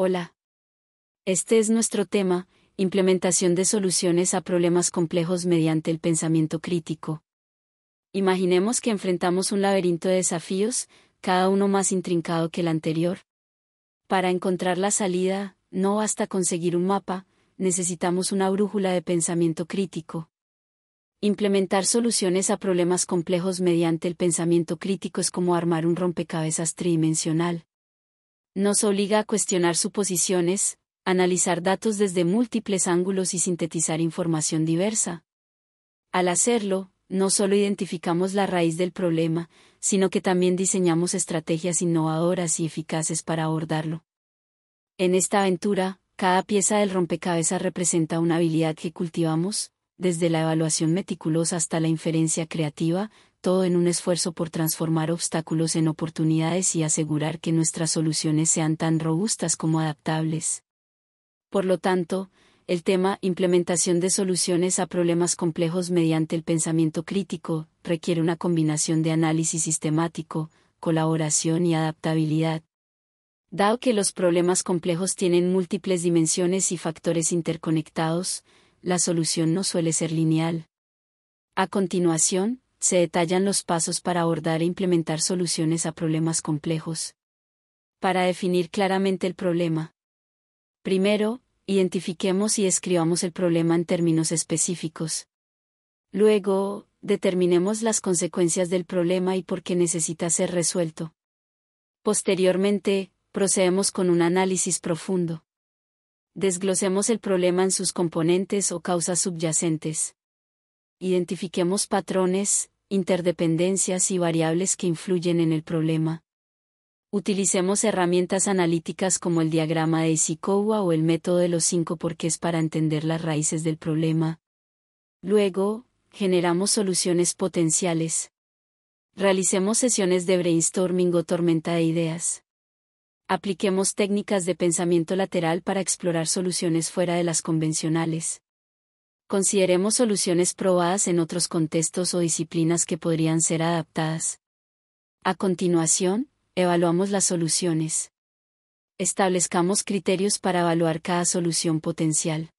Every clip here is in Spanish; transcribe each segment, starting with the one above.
Hola. Este es nuestro tema, implementación de soluciones a problemas complejos mediante el pensamiento crítico. Imaginemos que enfrentamos un laberinto de desafíos, cada uno más intrincado que el anterior. Para encontrar la salida, no basta conseguir un mapa, necesitamos una brújula de pensamiento crítico. Implementar soluciones a problemas complejos mediante el pensamiento crítico es como armar un rompecabezas tridimensional nos obliga a cuestionar suposiciones, analizar datos desde múltiples ángulos y sintetizar información diversa. Al hacerlo, no solo identificamos la raíz del problema, sino que también diseñamos estrategias innovadoras y eficaces para abordarlo. En esta aventura, cada pieza del rompecabezas representa una habilidad que cultivamos, desde la evaluación meticulosa hasta la inferencia creativa, todo en un esfuerzo por transformar obstáculos en oportunidades y asegurar que nuestras soluciones sean tan robustas como adaptables. Por lo tanto, el tema implementación de soluciones a problemas complejos mediante el pensamiento crítico requiere una combinación de análisis sistemático, colaboración y adaptabilidad. Dado que los problemas complejos tienen múltiples dimensiones y factores interconectados, la solución no suele ser lineal. A continuación, se detallan los pasos para abordar e implementar soluciones a problemas complejos. Para definir claramente el problema. Primero, identifiquemos y escribamos el problema en términos específicos. Luego, determinemos las consecuencias del problema y por qué necesita ser resuelto. Posteriormente, procedemos con un análisis profundo. Desglosemos el problema en sus componentes o causas subyacentes identifiquemos patrones, interdependencias y variables que influyen en el problema. Utilicemos herramientas analíticas como el diagrama de Isikowa o el método de los cinco porqués para entender las raíces del problema. Luego, generamos soluciones potenciales. Realicemos sesiones de brainstorming o tormenta de ideas. Apliquemos técnicas de pensamiento lateral para explorar soluciones fuera de las convencionales. Consideremos soluciones probadas en otros contextos o disciplinas que podrían ser adaptadas. A continuación, evaluamos las soluciones. Establezcamos criterios para evaluar cada solución potencial.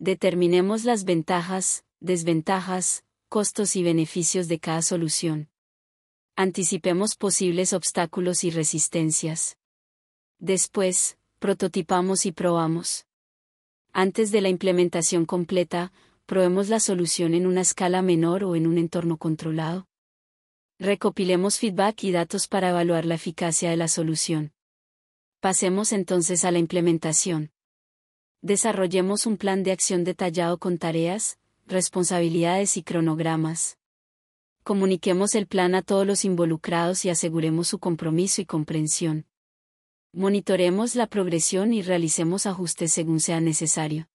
Determinemos las ventajas, desventajas, costos y beneficios de cada solución. Anticipemos posibles obstáculos y resistencias. Después, prototipamos y probamos. Antes de la implementación completa, probemos la solución en una escala menor o en un entorno controlado. Recopilemos feedback y datos para evaluar la eficacia de la solución. Pasemos entonces a la implementación. Desarrollemos un plan de acción detallado con tareas, responsabilidades y cronogramas. Comuniquemos el plan a todos los involucrados y aseguremos su compromiso y comprensión monitoremos la progresión y realicemos ajustes según sea necesario.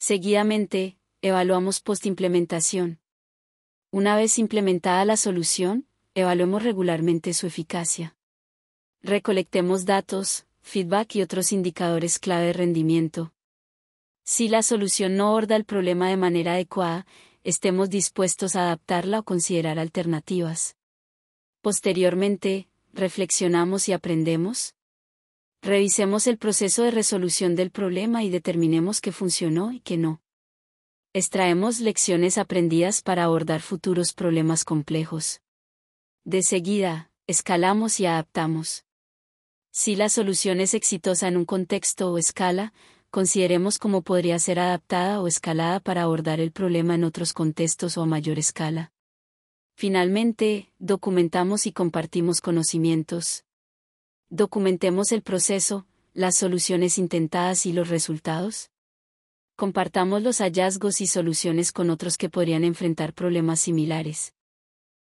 Seguidamente, evaluamos post-implementación. Una vez implementada la solución, evaluemos regularmente su eficacia. Recolectemos datos, feedback y otros indicadores clave de rendimiento. Si la solución no aborda el problema de manera adecuada, estemos dispuestos a adaptarla o considerar alternativas. Posteriormente, reflexionamos y aprendemos, Revisemos el proceso de resolución del problema y determinemos qué funcionó y qué no. Extraemos lecciones aprendidas para abordar futuros problemas complejos. De seguida, escalamos y adaptamos. Si la solución es exitosa en un contexto o escala, consideremos cómo podría ser adaptada o escalada para abordar el problema en otros contextos o a mayor escala. Finalmente, documentamos y compartimos conocimientos, Documentemos el proceso, las soluciones intentadas y los resultados. Compartamos los hallazgos y soluciones con otros que podrían enfrentar problemas similares.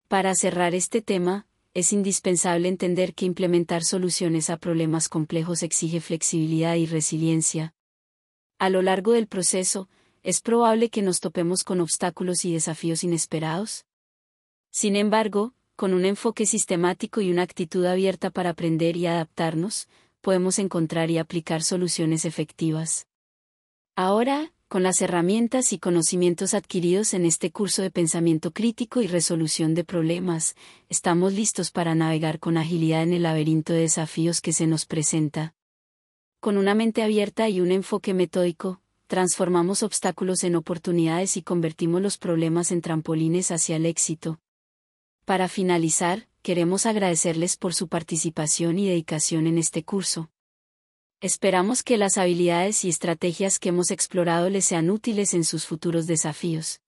Para cerrar este tema, es indispensable entender que implementar soluciones a problemas complejos exige flexibilidad y resiliencia. A lo largo del proceso, es probable que nos topemos con obstáculos y desafíos inesperados. Sin embargo, con un enfoque sistemático y una actitud abierta para aprender y adaptarnos, podemos encontrar y aplicar soluciones efectivas. Ahora, con las herramientas y conocimientos adquiridos en este curso de pensamiento crítico y resolución de problemas, estamos listos para navegar con agilidad en el laberinto de desafíos que se nos presenta. Con una mente abierta y un enfoque metódico, transformamos obstáculos en oportunidades y convertimos los problemas en trampolines hacia el éxito. Para finalizar, queremos agradecerles por su participación y dedicación en este curso. Esperamos que las habilidades y estrategias que hemos explorado les sean útiles en sus futuros desafíos.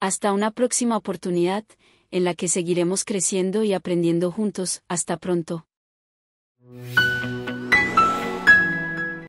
Hasta una próxima oportunidad, en la que seguiremos creciendo y aprendiendo juntos, hasta pronto.